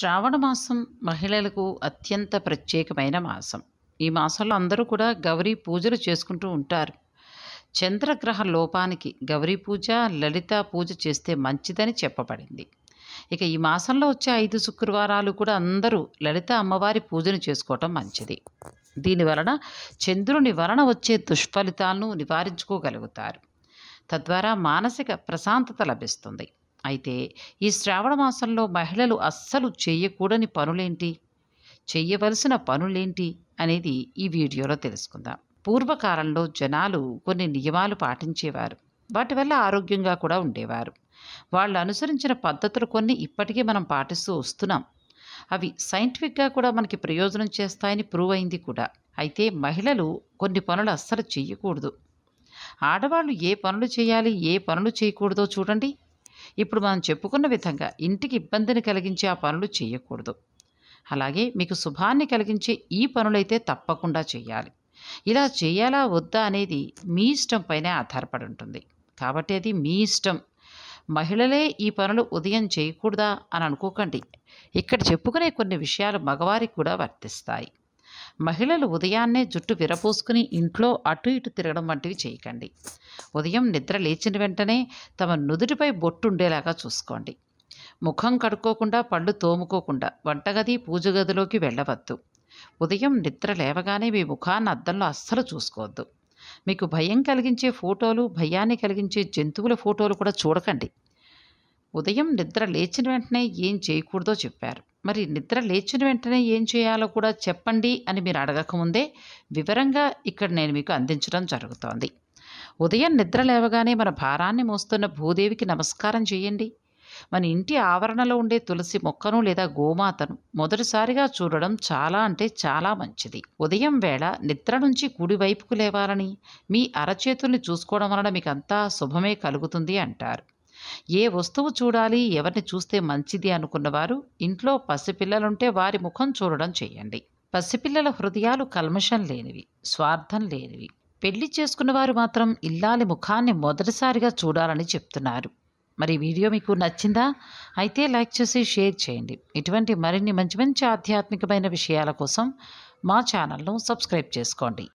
శ్రావణ మాసం మహిళలకు అత్యంత ప్రత్యేకమైన మాసం ఈ మాసంలో అందరూ కూడా గౌరీ పూజలు చేసుకుంటూ ఉంటారు చంద్రగ్రహ లోపానికి గౌరీ పూజ లలిత పూజ చేస్తే మంచిదని చెప్పబడింది ఇక ఈ మాసంలో వచ్చే ఐదు శుక్రవారాలు కూడా అందరూ లలిత అమ్మవారి పూజను చేసుకోవటం మంచిది దీనివలన చంద్రుని వలన వచ్చే దుష్ఫలితాలను నివారించుకోగలుగుతారు తద్వారా మానసిక ప్రశాంతత లభిస్తుంది అయితే ఈ శ్రావణ మాసంలో మహిళలు అస్సలు చేయకూడని పనులేంటి చేయవలసిన పనులేంటి అనేది ఈ వీడియోలో తెలుసుకుందాం పూర్వకాలంలో జనాలు కొన్ని నియమాలు పాటించేవారు వాటి వల్ల ఆరోగ్యంగా కూడా ఉండేవారు వాళ్ళు అనుసరించిన పద్ధతులు కొన్ని ఇప్పటికీ మనం పాటిస్తూ వస్తున్నాం అవి సైంటిఫిక్గా కూడా మనకి ప్రయోజనం చేస్తాయని ప్రూవ్ అయింది కూడా అయితే మహిళలు కొన్ని పనులు అస్సలు చేయకూడదు ఆడవాళ్ళు ఏ పనులు చేయాలి ఏ పనులు చేయకూడదో చూడండి ఇప్పుడు మనం చెప్పుకున్న విధంగా ఇంటికి ఇబ్బందిని కలిగించే ఆ పనులు చేయకూడదు అలాగే మీకు శుభాన్ని కలిగించే ఈ పనులైతే తప్పకుండా చేయాలి ఇలా చేయాలా వద్దా అనేది మీ ఇష్టం పైనే ఆధారపడి ఉంటుంది కాబట్టి అది మీ ఇష్టం మహిళలే ఈ పనులు ఉదయం చేయకూడదా అని అనుకోకండి ఇక్కడ చెప్పుకునే కొన్ని విషయాలు మగవారికి కూడా వర్తిస్తాయి మహిళలు ఉదయాన్నే జుట్టు విరపోసుకుని ఇంట్లో అటు ఇటు తిరగడం వంటివి చేయకండి ఉదయం నిద్ర లేచిన వెంటనే తమ నుదుటిపై బొట్టు ఉండేలాగా చూసుకోండి ముఖం కడుక్కోకుండా పళ్ళు తోముకోకుండా వంటగది పూజ గదిలోకి వెళ్ళవద్దు ఉదయం నిద్ర లేవగానే మీ ముఖాన్ని అద్దంలో అస్సలు చూసుకోవద్దు మీకు భయం కలిగించే ఫోటోలు భయాన్ని కలిగించే జంతువుల ఫోటోలు కూడా చూడకండి ఉదయం నిద్ర లేచిన వెంటనే ఏం చేయకూడదో చెప్పారు మరి నిద్ర లేచిన వెంటనే ఏం చేయాలో కూడా చెప్పండి అని మీరు అడగకముందే వివరంగా ఇక్కడ నేను మీకు అందించడం జరుగుతోంది ఉదయం నిద్ర లేవగానే మన భారాన్ని మోస్తున్న భూదేవికి నమస్కారం చేయండి మన ఇంటి ఆవరణలో ఉండే తులసి మొక్కను లేదా గోమాతను మొదటిసారిగా చూడడం చాలా అంటే చాలా మంచిది ఉదయం వేళ నిద్ర నుంచి కుడివైపుకు లేవాలని మీ అరచేతుల్ని చూసుకోవడం వలన మీకు అంతా శుభమే కలుగుతుంది అంటారు ఏ వస్తువు చూడాలి ఎవరిని చూస్తే మంచిది అనుకున్నవారు ఇంట్లో పసిపిల్లలుంటే వారి ముఖం చూడడం చేయండి పసిపిల్లల హృదయాలు కల్మషం లేనివి స్వార్థం లేనివి పెళ్లి చేసుకున్న వారు మాత్రం ఇల్లాలి ముఖాన్ని మొదటిసారిగా చూడాలని చెప్తున్నారు మరి వీడియో మీకు నచ్చిందా అయితే లైక్ చేసి షేర్ చేయండి ఇటువంటి మరిన్ని మంచి మంచి ఆధ్యాత్మికమైన విషయాల కోసం మా ఛానల్ను సబ్స్క్రైబ్ చేసుకోండి